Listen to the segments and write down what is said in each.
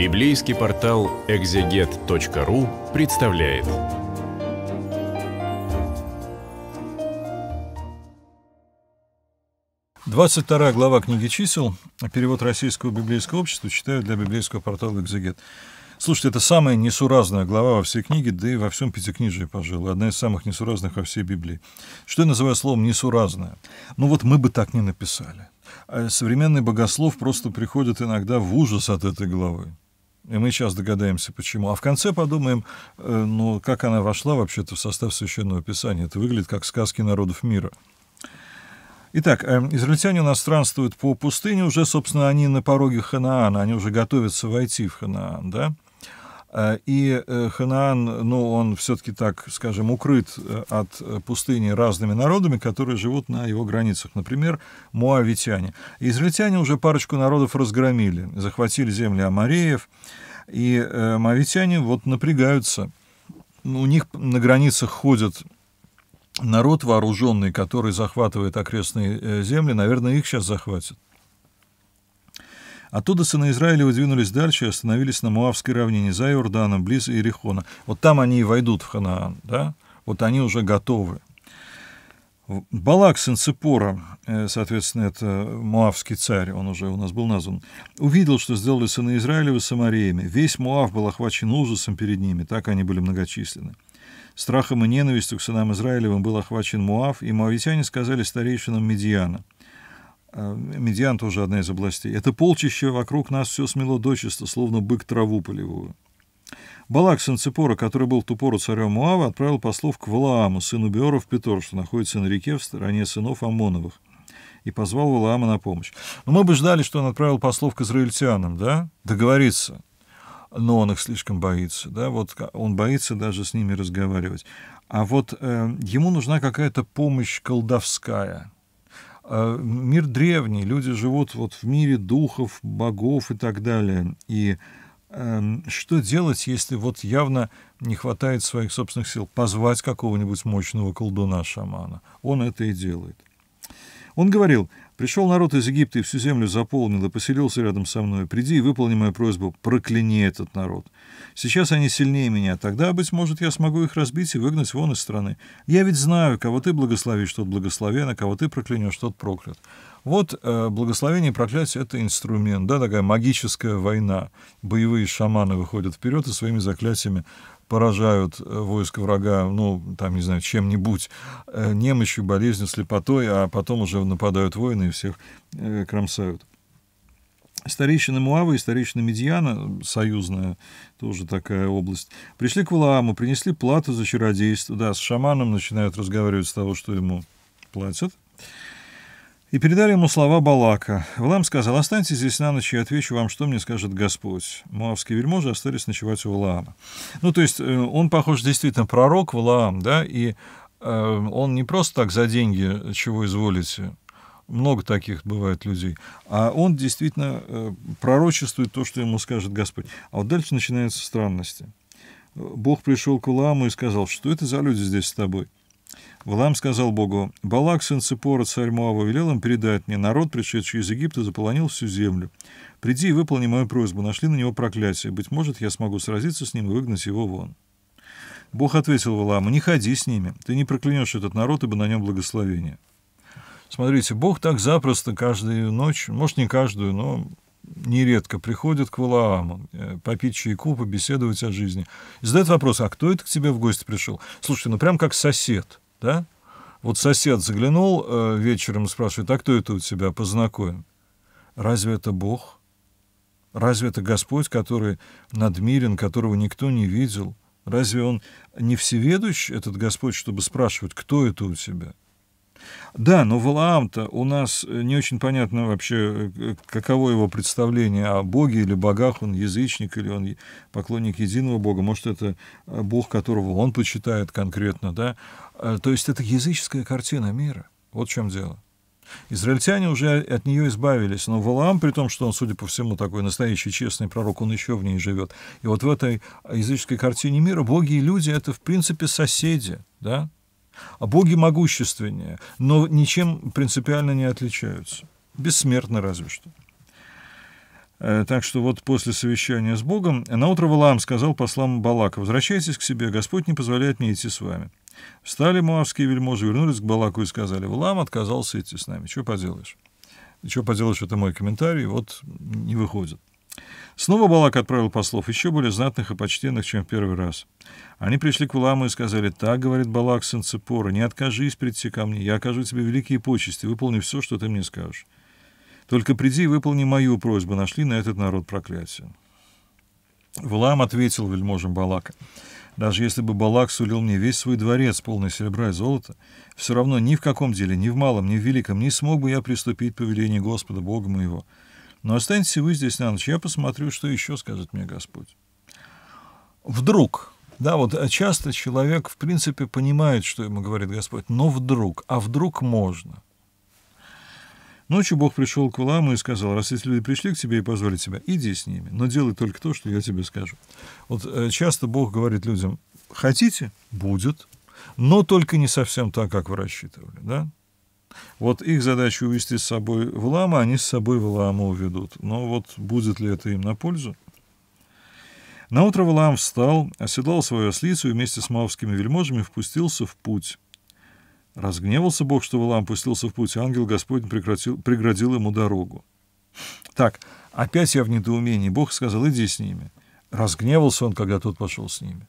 Библейский портал экзегет.ру представляет. Двадцать вторая глава книги чисел. Перевод российского библейского общества читаю для библейского портала «Экзегет». Слушайте, это самая несуразная глава во всей книге, да и во всем Пятикнижии, пожалуй, одна из самых несуразных во всей Библии. Что я называю словом «несуразная»? Ну вот мы бы так не написали. А современный богослов просто приходит иногда в ужас от этой главы. И мы сейчас догадаемся, почему. А в конце подумаем, э, ну, как она вошла вообще-то в состав Священного Писания. Это выглядит как сказки народов мира. Итак, э, израильтяне у нас странствуют по пустыне, уже, собственно, они на пороге Ханаана, они уже готовятся войти в Ханаан, да? Э, и э, Ханаан, ну, он все-таки так, скажем, укрыт э, от пустыни разными народами, которые живут на его границах. Например, муавитяне. Израильтяне уже парочку народов разгромили, захватили земли амареев, и муавитяне вот напрягаются. Ну, у них на границах ходят народ вооруженный, который захватывает окрестные земли, наверное, их сейчас захватят. Оттуда сыны Израиля выдвинулись дальше и остановились на Муавской равнине, за Иорданом, близ Иерихона. Вот там они и войдут в Ханаан, да? Вот они уже готовы. Балак, сын Цепора, э, соответственно, это Муавский царь, он уже у нас был назван, увидел, что сделали сыны Израиля Израилева Самареями. Весь Муав был охвачен ужасом перед ними, так они были многочисленны. Страхом и ненавистью к сынам Израилевым был охвачен Муав, и муавитяне сказали старейшинам Медиана — а, медиан тоже одна из областей. Это полчище вокруг нас все смело дочисто, словно бык траву полевую. Балак сын Цепора, который был тупору царем Муава, отправил послов к Валааму, сыну Беора в Петор, что находится на реке в стороне сынов Амоновых, и позвал Валаама на помощь. Но мы бы ждали, что он отправил послов к израильтянам, да, договориться. Но он их слишком боится, да, вот он боится даже с ними разговаривать. А вот э, ему нужна какая-то помощь колдовская – а, мир древний, люди живут вот в мире духов, богов и так далее. И эм, что делать, если вот явно не хватает своих собственных сил? Позвать какого-нибудь мощного колдуна-шамана. Он это и делает. Он говорил, «Пришел народ из Египта и всю землю заполнил, и поселился рядом со мной. Приди и выполни мою просьбу, прокляни этот народ. Сейчас они сильнее меня, тогда, быть может, я смогу их разбить и выгнать вон из страны. Я ведь знаю, кого ты благословишь, тот благословен, а кого ты проклянешь, тот проклят». Вот э, благословение и проклятие — это инструмент, да, такая магическая война. Боевые шаманы выходят вперед и своими заклятиями поражают э, войско врага, ну, там, не знаю, чем-нибудь, э, немощью, болезнью, слепотой, а потом уже нападают воины и всех э, кромсают. Старейшина муавы, и старейшина Медьяна, союзная тоже такая область, пришли к Валааму, принесли плату за чародейство. Да, с шаманом начинают разговаривать с того, что ему платят и передали ему слова Балака. Влам сказал, останьтесь здесь на ночь, я отвечу вам, что мне скажет Господь. Муавские вельможи остались ночевать у Валаама. Ну, то есть э, он, похож, действительно пророк Валаам, да, и э, он не просто так за деньги, чего изволите, много таких бывает людей, а он действительно э, пророчествует то, что ему скажет Господь. А вот дальше начинаются странности. Бог пришел к Валааму и сказал, что это за люди здесь с тобой – Валам сказал Богу, «Балак, сын Цепора, царь Моава, велел им передать мне, народ, пришедший из Египта, заполонил всю землю. Приди и выполни мою просьбу, нашли на него проклятие. Быть может, я смогу сразиться с ним и выгнать его вон». Бог ответил Валаму, «Не ходи с ними, ты не проклянешь этот народ, ибо на нем благословение». Смотрите, Бог так запросто каждую ночь, может, не каждую, но нередко приходят к Валааму э, попить чайку, побеседовать о жизни. И задают вопрос, а кто это к тебе в гости пришел? Слушай, ну прям как сосед, да? Вот сосед заглянул э, вечером и спрашивает, а кто это у тебя, познакомим? Разве это Бог? Разве это Господь, который надмирен, которого никто не видел? Разве он не всеведущ, этот Господь, чтобы спрашивать, кто это у тебя? Да, но Валаам-то у нас э, не очень понятно вообще, э, э, каково его представление о Боге или богах, он язычник или он поклонник единого Бога, может, это Бог, которого он почитает конкретно, да, а, то есть это языческая картина мира, вот в чем дело. Израильтяне уже от нее избавились, но Валаам, при том, что он, судя по всему, такой настоящий честный пророк, он еще в ней живет. И вот в этой языческой картине мира боги и люди — это, в принципе, соседи, да, а боги могущественнее, но ничем принципиально не отличаются. бессмертно, разве что. Э, так что вот после совещания с Богом на утро Валаам сказал послам Балака, «Возвращайтесь к себе, Господь не позволяет мне идти с вами». Встали муавские вельможи, вернулись к Балаку и сказали, «Валаам отказался идти с нами, что поделаешь?» «Что поделаешь, это мой комментарий, вот не выходит». Снова Балак отправил послов, еще более знатных и почтенных, чем в первый раз. Они пришли к Вламу и сказали, «Так, — говорит Балак, сын Цепора, — не откажись прийти ко мне, я окажу тебе великие почести, выполни все, что ты мне скажешь. Только приди и выполни мою просьбу, нашли на этот народ проклятие». Влам ответил вельможам Балака, «Даже если бы Балак сулил мне весь свой дворец, полный серебра и золота, все равно ни в каком деле, ни в малом, ни в великом не смог бы я приступить по велению Господа, Бога моего». Но ну, останетесь вы здесь на ночь, я посмотрю, что еще скажет мне Господь. Вдруг, да, вот э, часто человек, в принципе, понимает, что ему говорит Господь, но вдруг, а вдруг можно. Ночью Бог пришел к Валаму и сказал, раз эти люди пришли к тебе и позвали тебя, иди с ними, но делай только то, что я тебе скажу. Вот э, часто Бог говорит людям, хотите, будет, но только не совсем так, как вы рассчитывали, да? Вот их задача увести с собой в лама, они с собой в лама уведут. Но вот будет ли это им на пользу? На утро Валаам встал, оседлал свою ослицу и вместе с маовскими вельможами впустился в путь. Разгневался Бог, что Валаам пустился в путь, и ангел Господень прекратил, преградил ему дорогу. Так, опять я в недоумении. Бог сказал, иди с ними. Разгневался он, когда тот пошел с ними.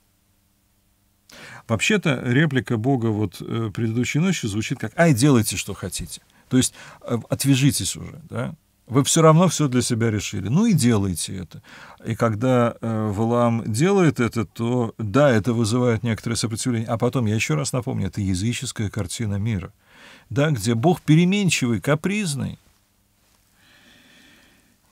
Вообще-то реплика Бога вот э, предыдущей ночью звучит как «Ай, делайте, что хотите». То есть э, отвяжитесь уже, да? Вы все равно все для себя решили. Ну и делайте это. И когда э, Валаам делает это, то да, это вызывает некоторое сопротивление. А потом, я еще раз напомню, это языческая картина мира. Да, где Бог переменчивый, капризный,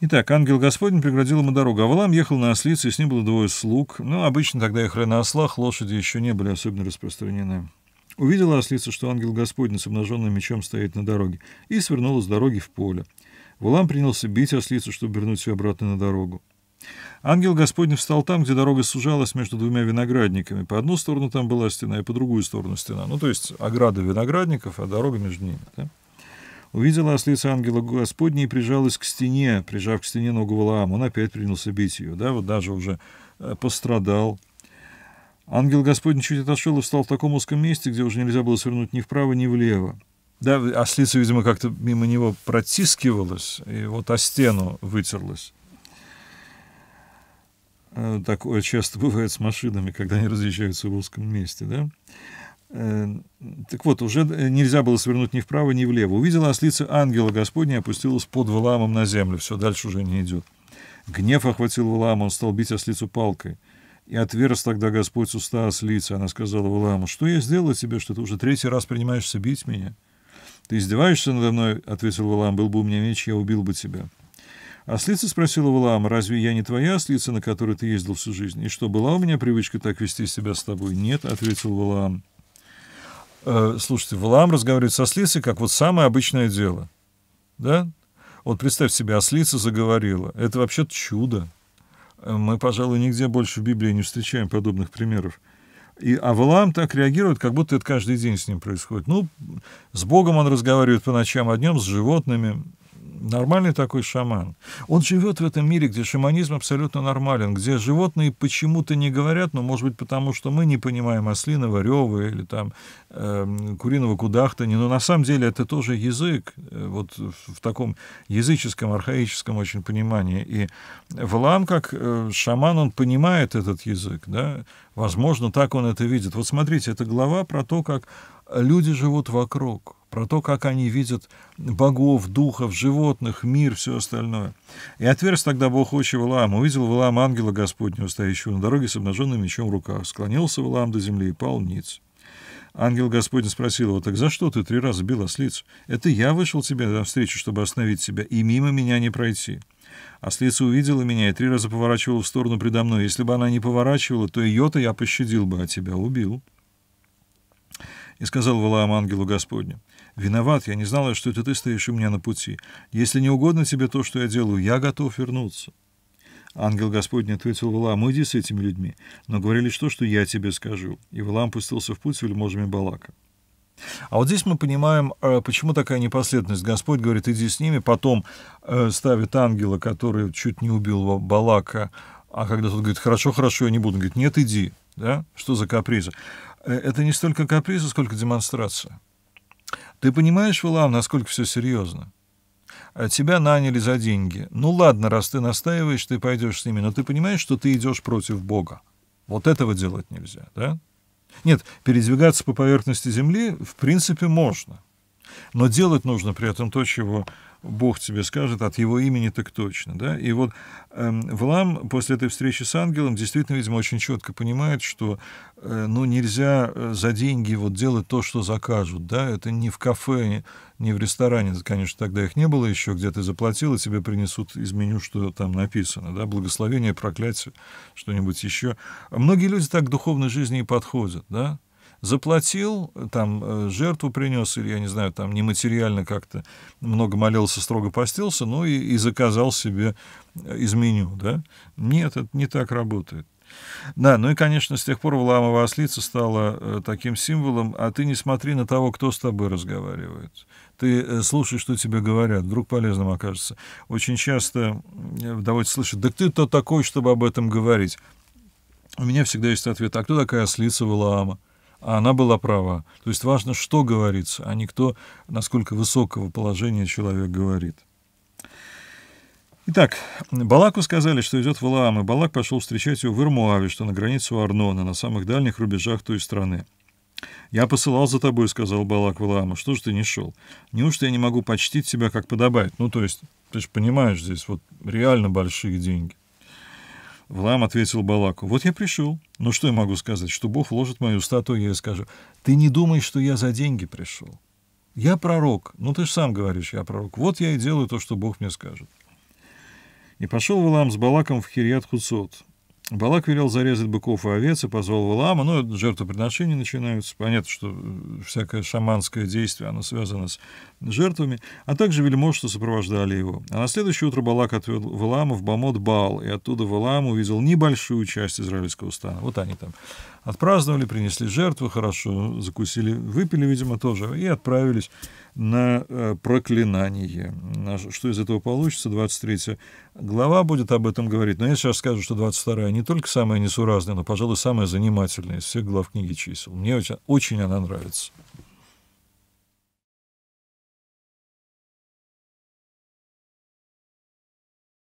Итак, ангел Господень преградил ему дорогу. Авалам ехал на ослице, и с ним было двое слуг. Ну, обычно, когда ехали на ослах, лошади еще не были особенно распространены. Увидела ослица, что ангел Господень с обнаженным мечом стоит на дороге, и свернула с дороги в поле. Валам принялся бить ослицу, чтобы вернуть ее обратно на дорогу. Ангел Господень встал там, где дорога сужалась между двумя виноградниками. По одну сторону там была стена, и по другую сторону стена. Ну, то есть ограда виноградников, а дорога между ними. Да? Увидела ослица ангела Господня и прижалась к стене, прижав к стене ногу Валаам. Он опять принялся бить ее, да, вот даже уже э, пострадал. Ангел Господень чуть отошел и встал в таком узком месте, где уже нельзя было свернуть ни вправо, ни влево. Да, ослица, видимо, как-то мимо него протискивалась и вот о стену вытерлась. Э, такое часто бывает с машинами, когда они разъезжаются в узком месте, да? Так вот, уже нельзя было свернуть ни вправо, ни влево. Увидела ослица ангела Господня, опустилась под Валаамом на землю. Все, дальше уже не идет. Гнев охватил Валаама, он стал бить ослицу палкой. И отверз тогда Господь с уста ослица. Она сказала Валааму, что я сделала тебе, что ты уже третий раз принимаешься бить меня? Ты издеваешься надо мной, ответил Валаам, был бы у меня меч, я убил бы тебя. Ослица а спросила Валаама, разве я не твоя ослица, на которой ты ездил всю жизнь? И что, была у меня привычка так вести себя с тобой? Нет, ответил Валаам. Э, слушайте, Валаам разговаривает со ослицей, как вот самое обычное дело. Да? Вот представь себе, ослица а заговорила. Это вообще чудо. Э, мы, пожалуй, нигде больше в Библии не встречаем подобных примеров. И, а Валаам так реагирует, как будто это каждый день с ним происходит. Ну, с Богом он разговаривает по ночам, а днем с животными нормальный такой шаман, он живет в этом мире, где шаманизм абсолютно нормален, где животные почему-то не говорят, но, может быть, потому что мы не понимаем ослиного рева или там э, куриного кудахтани, но на самом деле это тоже язык, э, вот в таком языческом, архаическом очень понимании. И Валам, как э, шаман, он понимает этот язык, да, возможно, так он это видит. Вот смотрите, это глава про то, как люди живут вокруг, про то, как они видят богов, духов, животных, мир, все остальное. И отверз тогда Бог очи Валаам, увидел Валаам ангела Господня, стоящего на дороге с обнаженным мечом в руках. Склонился Валаам до земли и пал ниц. Ангел Господень спросил его, «Так за что ты три раза бил ослицу? Это я вышел тебе навстречу, чтобы остановить тебя, и мимо меня не пройти». Ослица увидела меня и три раза поворачивала в сторону предо мной. Если бы она не поворачивала, то ее-то я пощадил бы, а тебя убил. И сказал Валаам ангелу Господню, «Виноват, я не знала, что это ты стоишь у меня на пути. Если не угодно тебе то, что я делаю, я готов вернуться». Ангел Господень ответил Валааму, «Иди с этими людьми, но говорили что, что я тебе скажу». И Валаам пустился в путь с вельможами Балака. А вот здесь мы понимаем, э, почему такая непоследность Господь говорит, иди с ними, потом э, ставит ангела, который чуть не убил Балака, а когда тот говорит, хорошо, хорошо, я не буду, он говорит, нет, иди, да, что за каприза. Э, это не столько каприза, сколько демонстрация. Ты понимаешь, Вилам, насколько все серьезно? А тебя наняли за деньги. Ну ладно, раз ты настаиваешь, ты пойдешь с ними, но ты понимаешь, что ты идешь против Бога. Вот этого делать нельзя, да? Нет, передвигаться по поверхности Земли в принципе можно — но делать нужно при этом то, чего Бог тебе скажет, от его имени так точно. Да? И вот э, Влам после этой встречи с ангелом действительно, видимо, очень четко понимает, что э, ну, нельзя э, за деньги вот делать то, что закажут. Да? Это не в кафе, не в ресторане, конечно, тогда их не было еще, где ты заплатил, и тебе принесут из меню, что там написано, да, благословение, проклятие, что-нибудь еще. Многие люди так к духовной жизни и подходят, да, заплатил, там э, жертву принес, или, я не знаю, там нематериально как-то много молился, строго постился, ну и, и заказал себе э, из меню, да? Нет, это не так работает. Да, ну и, конечно, с тех пор Валамова ослица стала э, таким символом, а ты не смотри на того, кто с тобой разговаривает. Ты слушай, что тебе говорят, вдруг полезным окажется. Очень часто доводится слышать, да ты-то такой, чтобы об этом говорить. У меня всегда есть ответ, а кто такая ослица Валаама? она была права. То есть важно, что говорится, а не кто, насколько высокого положения человек говорит. Итак, Балаку сказали, что идет в Илаам, и Балак пошел встречать его в Ирмуаве, что на границе у Арнона, на самых дальних рубежах той страны. «Я посылал за тобой», — сказал Балак Валааму, — «а «что же ты не шел? Неужто я не могу почтить тебя, как подобает?» Ну, то есть, ты же понимаешь, здесь вот реально большие деньги. Влам ответил Балаку, «Вот я пришел. Ну что я могу сказать, что Бог вложит мою статую, я скажу, ты не думай, что я за деньги пришел. Я пророк, ну ты же сам говоришь, я пророк. Вот я и делаю то, что Бог мне скажет». И пошел Валам с Балаком в Хирьят Хуцот. Балак велел зарезать быков и овец и позвал Валаама. Ну, жертвоприношения начинаются. Понятно, что всякое шаманское действие, оно связано с жертвами. А также вельмож, что сопровождали его. А на следующее утро Балак отвел Валаама в Бамот Баал. И оттуда Валаам увидел небольшую часть израильского стана. Вот они там Отпраздновали, принесли жертву, хорошо закусили, выпили, видимо, тоже, и отправились на э, проклинание. Что из этого получится? 23 глава будет об этом говорить. Но я сейчас скажу, что 22 не только самая несуразная, но, пожалуй, самая занимательная из всех глав книги чисел. Мне очень, очень она нравится.